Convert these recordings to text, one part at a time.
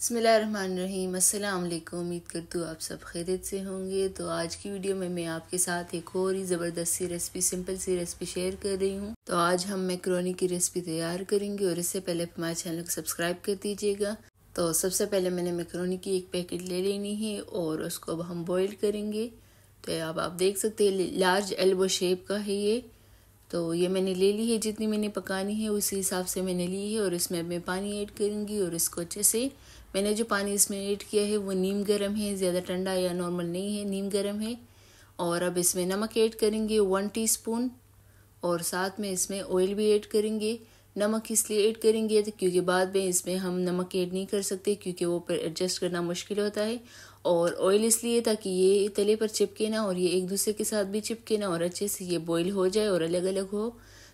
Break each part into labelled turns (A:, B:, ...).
A: बसमिलीम अस्सलाम उम्मीद करती हूँ आप सब खैरियत से होंगे तो आज की वीडियो में मैं आपके साथ एक और ही ज़बरदस्त सी रेसिपी सिंपल सी रेसिपी शेयर कर रही हूँ तो आज हम मैक्रोनी की रेसिपी तैयार करेंगे और इससे पहले आप हमारे चैनल को सब्सक्राइब कर दीजिएगा तो सबसे पहले मैंने मैक्रोनी की एक पैकेट ले लेनी है और उसको अब हम बॉयल करेंगे तो अब आप देख सकते हैं लार्ज एल्बो शेप का है ये तो ये मैंने ले ली है जितनी मैंने पकानी है उसी हिसाब से मैंने ली है और इसमें मैं पानी ऐड करूँगी और इसको अच्छे से मैंने जो पानी इसमें ऐड किया है वो नीम गर्म है ज़्यादा ठंडा या नॉर्मल नहीं है नीम गर्म है और अब इसमें नमक ऐड करेंगे वन टीस्पून और साथ में इसमें ऑयल भी ऐड करेंगे नमक इसलिए ऐड करेंगे तो क्योंकि बाद में इसमें हम नमक ऐड नहीं कर सकते क्योंकि वो पर एडजस्ट करना मुश्किल होता है और ऑयल इसलिए ताकि ये तले पर चिपके ना और ये एक दूसरे के साथ भी चिपके ना और अच्छे से ये बॉईल हो जाए और अलग अलग हो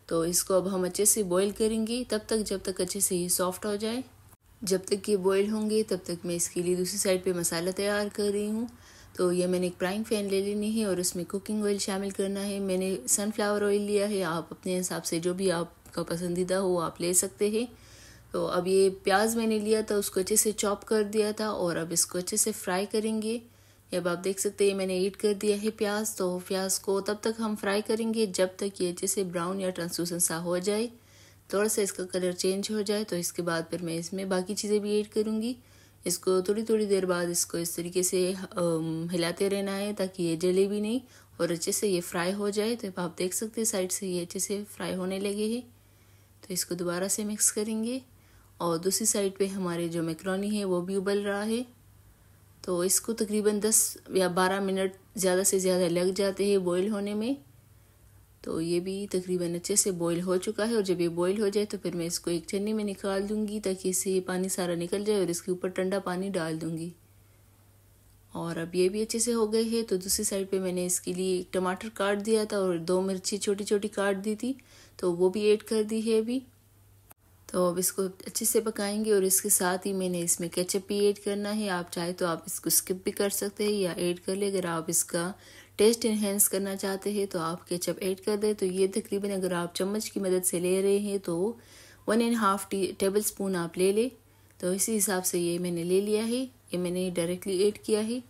A: तो इसको अब हम अच्छे से बॉईल करेंगे तब तक जब तक अच्छे से ये सॉफ्ट हो जाए जब तक ये बॉईल होंगे तब तक मैं इसके लिए दूसरी साइड पे मसाला तैयार कर रही हूँ तो ये मैंने एक प्राइंग फैन ले लेनी है और उसमें कुकिंग ऑयल शामिल करना है मैंने सनफ्लावर ऑयल लिया है आप अपने हिसाब से जो भी आपका पसंदीदा हो आप ले सकते हैं तो अब ये प्याज मैंने लिया था उसको अच्छे से चॉप कर दिया था और अब इसको अच्छे से फ्राई करेंगे अब आप देख सकते हैं मैंने ऐड कर दिया है प्याज तो प्याज को तब तक हम फ्राई करेंगे जब तक ये अच्छे से ब्राउन या ट्रांसलूसन सा हो जाए थोड़ा सा इसका कलर चेंज हो जाए तो इसके बाद फिर मैं इसमें बाकी चीज़ें भी ऐड करूँगी इसको थोड़ी थोड़ी देर बाद इसको इस तरीके से हिलाते रहना है ताकि ये जले भी नहीं और अच्छे से ये फ्राई हो जाए तो आप देख सकते हैं साइड से ये अच्छे से फ्राई होने लगे हैं तो इसको दोबारा से मिक्स करेंगे और दूसरी साइड पे हमारे जो मैक्रोनी है वो भी उबल रहा है तो इसको तकरीबन 10 या 12 मिनट ज़्यादा से ज़्यादा लग जाते हैं बॉईल होने में तो ये भी तकरीबन अच्छे से बॉईल हो चुका है और जब ये बॉईल हो जाए तो फिर मैं इसको एक छन्नी में निकाल दूँगी ताकि इससे ये पानी सारा निकल जाए और इसके ऊपर ठंडा पानी डाल दूँगी और अब ये भी अच्छे से हो गए है तो दूसरी साइड पे मैंने इसके लिए एक टमाटर काट दिया था और दो मिर्ची छोटी छोटी काट दी थी तो वो भी ऐड कर दी है अभी तो अब इसको अच्छे से पकाएंगे और इसके साथ ही मैंने इसमें केचप भी ऐड करना है आप चाहे तो आप इसको स्किप भी कर सकते हैं या ऐड कर ले अगर आप इसका टेस्ट इन्हेंस करना चाहते हैं तो आप केचप ऐड कर दें तो ये तकरीबन अगर आप चम्मच की मदद से ले रहे हैं तो one and half tea tablespoon आप ले लें तो इसी हिसाब से ये मैंने ले लिया है ये मैंने डायरेक्टली ऐड किया है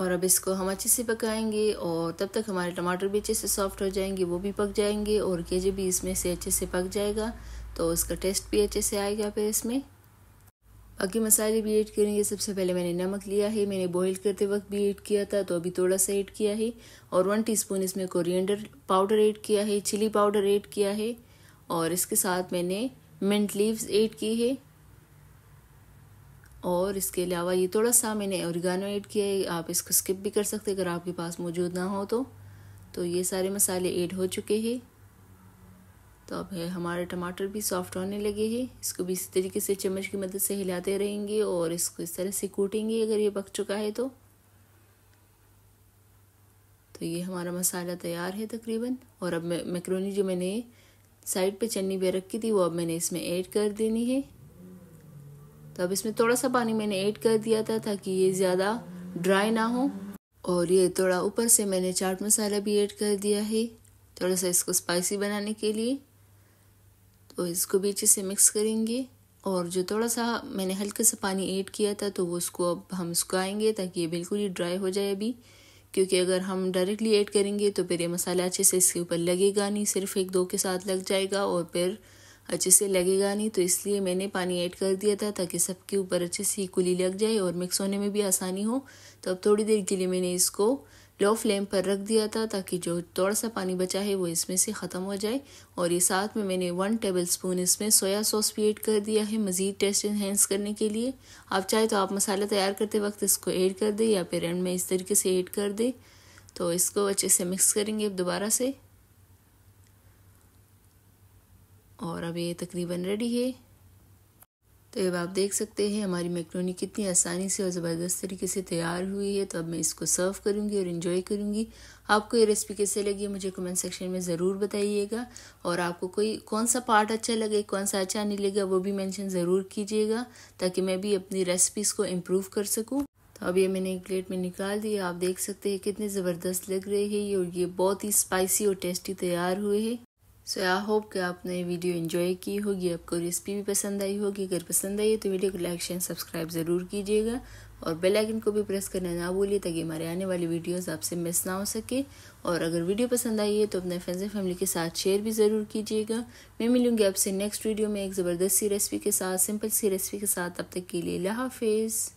A: और अब इसको हम अच्छे से पकाएंगे और तब तक हमारे टमाटर भी अच्छे से सॉफ्ट हो जाएंगे वो भी पक जाएंगे और केजे भी इसमें से अच्छे से पक जाएगा तो उसका टेस्ट भी अच्छे से आएगा फिर इसमें बाकी मसाले भी ऐड करेंगे सबसे पहले मैंने नमक लिया है मैंने बॉईल करते वक्त भी ऐड किया था तो अभी थोड़ा सा ऐड किया है और वन टीस्पून इसमें कोरिएंडर पाउडर ऐड किया है चिली पाउडर ऐड किया है और इसके साथ मैंने मिंट लीव्स ऐड की है और इसके अलावा ये थोड़ा सा मैंने औरगानो ऐड किया है आप इसको स्किप भी कर सकते अगर आपके पास मौजूद ना हो तो तो ये सारे मसाले ऐड हो चुके हैं तो अब है हमारे टमाटर भी सॉफ्ट होने लगे हैं इसको भी इसी तरीके से चम्मच की मदद से हिलाते रहेंगे और इसको इस तरह से कूटेंगे अगर ये पक चुका है तो तो ये हमारा मसाला तैयार है तकरीबन और अब मैक्रोनी जो मैंने साइड पे चन्नी पे रखी थी वो अब मैंने इसमें ऐड कर देनी है तो अब इसमें थोड़ा सा पानी मैंने ऐड कर दिया था ताकि ये ज़्यादा ड्राई ना हो और ये थोड़ा ऊपर से मैंने चाट मसाला भी ऐड कर दिया है थोड़ा सा इसको स्पाइसी बनाने के लिए तो इसको भी अच्छे से मिक्स करेंगे और जो थोड़ा सा मैंने हल्का सा पानी ऐड किया था तो वो उसको अब हम सुखाएंगे ताकि ये बिल्कुल ही ड्राई हो जाए अभी क्योंकि अगर हम डायरेक्टली ऐड करेंगे तो फिर ये मसाला अच्छे से इसके ऊपर लगेगा नहीं सिर्फ एक दो के साथ लग जाएगा और फिर अच्छे से लगेगा नहीं तो इसलिए मैंने पानी ऐड कर दिया था ताकि सबके ऊपर अच्छे से कुली लग जाए और मिक्स होने में भी आसानी हो तो अब थोड़ी देर के लिए मैंने इसको लो फ्लेम पर रख दिया था ताकि जो थोड़ा सा पानी बचा है वो इसमें से ख़त्म हो जाए और ये साथ में मैंने वन टेबल स्पून इसमें सोया सॉस भी ऐड कर दिया है मज़ीद टेस्ट इन्हेंस करने के लिए आप चाहे तो आप मसाला तैयार करते वक्त इसको ऐड कर दें या फिर एंड में इस तरीके से ऐड कर दें तो इसको अच्छे से मिक्स करेंगे अब दोबारा से और अब ये तकरीबन रेडी है तो अब आप देख सकते हैं हमारी मैक्रोनी कितनी आसानी से और ज़बरदस्त तरीके से तैयार हुई है तो अब मैं इसको सर्व करूँगी और इन्जॉय करूँगी आपको ये रेसिपी कैसे लगी मुझे कमेंट सेक्शन में ज़रूर बताइएगा और आपको कोई कौन सा पार्ट अच्छा लगे कौन सा अच्छा नहीं लगेगा वो भी मैंशन ज़रूर कीजिएगा ताकि मैं भी अपनी रेसिपीज़ को इम्प्रूव कर सकूँ तो अब ये मैंने एक प्लेट में निकाल दिया आप देख सकते हैं कितने ज़बरदस्त लग रहे हैं ये और ये बहुत ही स्पाइसी और टेस्टी तैयार हुए हैं सो आई होप कि आपने वीडियो एंजॉय की होगी आपको रेसिपी भी पसंद आई होगी अगर पसंद आई है तो वीडियो को लाइक शेयर सब्सक्राइब ज़रूर कीजिएगा और बेल आइकन को भी प्रेस करना ना भूलिए ताकि हमारे आने वाली वीडियोस आपसे मिस ना हो सके और अगर वीडियो पसंद आई है तो अपने फ्रेंड्स एंड फैमिली के साथ शेयर भी ज़रूर कीजिएगा मैं मिलूँगी आपसे नेक्स्ट वीडियो में एक ज़बरदस्त सी रेसिपी के साथ सिंपल सी रेसिपी के साथ अब तक के लिए ला हाफिज़